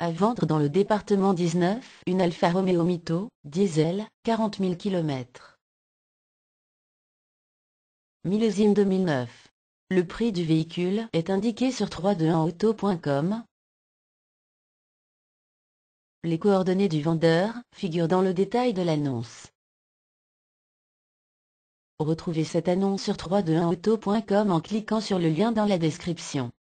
À vendre dans le département 19, une Alfa Romeo Mito, diesel, 40 000 km. Millésime 2009. Le prix du véhicule est indiqué sur 321auto.com. Les coordonnées du vendeur figurent dans le détail de l'annonce. Retrouvez cette annonce sur 321auto.com en cliquant sur le lien dans la description.